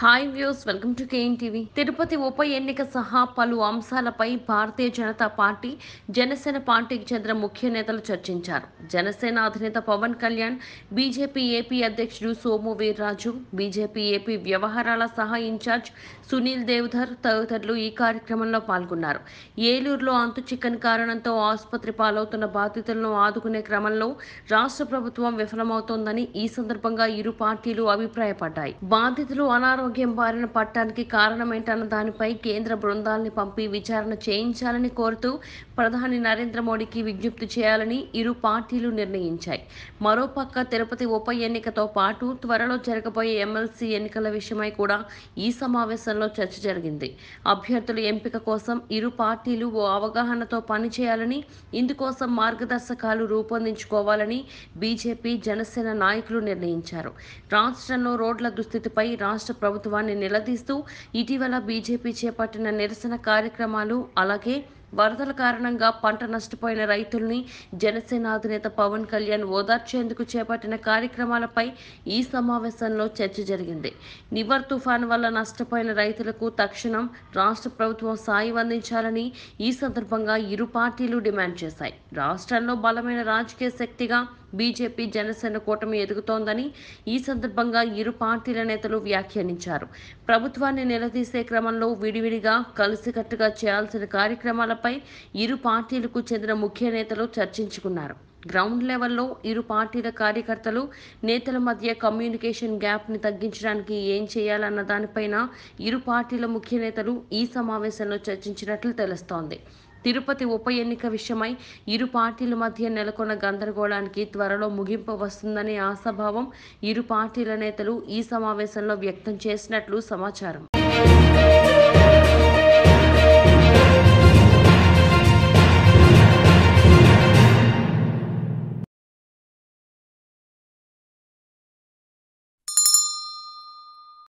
hi views welcome to K N TV Tirupati ఉప ఎన్నిక సహా పలు అంశాలపై భారతీయ జనతా పార్టీ జనసేన పార్టీకి చెందిన ముఖ్య నేతలు చర్చించారు జనసేన అధినేత పవన్ కళ్యాణ్ బీజేపీ ఏపీ అధ్యక్షుడు సోము వీర్రాజు బీజేపీ ఏపీ వ్యవహారాల సహా ఇన్ఛార్జ్ సునీల్ దేవ్ధర్ తదితరులు ఈ కార్యక్రమంలో పాల్గొన్నారు ఏలూరులో అంతు చికెన్ కారణంతో ఆసుపత్రి పాలవుతున్న బాధితులను ఆదుకునే క్రమంలో రాష్ట్ర ప్రభుత్వం విఫలమవుతోందని ఈ సందర్భంగా ఇరు పార్టీలు అభిప్రాయపడ్డాయి బాధితులు అనారోగ్య అనారోగ్యం బారిన పట్టడానికి కారణమేంటన్న దానిపై కేంద్ర బృందాల్ని పంపి విచారణ చేయించాలని కోరుతూ ప్రధాని నరేంద్ర మోడీకి విజ్ఞప్తి చేయాలని ఇరు పార్టీలు నిర్ణయించాయి మరోపక్క తిరుపతి ఉప ఎన్నికతో పాటు త్వరలో జరగబోయే ఎమ్మెల్సీ ఎన్నికల విషయమై కూడా ఈ సమావేశంలో చర్చ జరిగింది అభ్యర్థుల ఎంపిక కోసం ఇరు పార్టీలు ఓ అవగాహనతో పనిచేయాలని ఇందుకోసం మార్గదర్శకాలు రూపొందించుకోవాలని బీజేపీ జనసేన నాయకులు నిర్ణయించారు రాష్ట్రంలో రోడ్ల దుస్థితిపై రాష్ట్ర ప్రభుత్వం ప్రభుత్వాన్ని నిలదీస్తూ ఇటీవల బీజేపీ చేపట్టిన నిరసన కార్యక్రమాలు అలాగే వరదల కారణంగా పంట నష్టపోయిన రైతుల్ని జనసేన అధినేత పవన్ కళ్యాణ్ ఓదార్చేందుకు చేపట్టిన కార్యక్రమాలపై ఈ సమావేశంలో చర్చ జరిగింది నివర్ తుఫాన్ వల్ల నష్టపోయిన రైతులకు తక్షణం రాష్ట్ర ప్రభుత్వం సాయం అందించాలని ఈ సందర్భంగా ఇరు పార్టీలు డిమాండ్ చేశాయి రాష్ట్రంలో బలమైన రాజకీయ శక్తిగా బీజేపీ జనసేన కూటమి ఎదుగుతోందని ఈ సందర్భంగా ఇరు పార్టీల నేతలు వ్యాఖ్యానించారు ప్రభుత్వాన్ని నిలదీసే క్రమంలో విడివిడిగా కలిసికట్టుగా చేయాల్సిన కార్యక్రమాలపై ఇరు పార్టీలకు చెందిన ముఖ్య నేతలు చర్చించుకున్నారు గ్రౌండ్ లెవెల్లో ఇరు పార్టీల కార్యకర్తలు నేతల మధ్య కమ్యూనికేషన్ గ్యాప్ని తగ్గించడానికి ఏం చేయాలన్న దానిపైన ఇరు పార్టీల ముఖ్య నేతలు ఈ సమావేశంలో చర్చించినట్లు తెలుస్తోంది తిరుపతి ఉప ఎన్నిక విషయమై ఇరు పార్టీల మధ్య నెలకొన్న గందరగోళానికి త్వరలో ముగింపు వస్తుందనే ఆశాభావం ఇరు పార్టీల నేతలు ఈ సమావేశంలో వ్యక్తం చేసినట్లు సమాచారం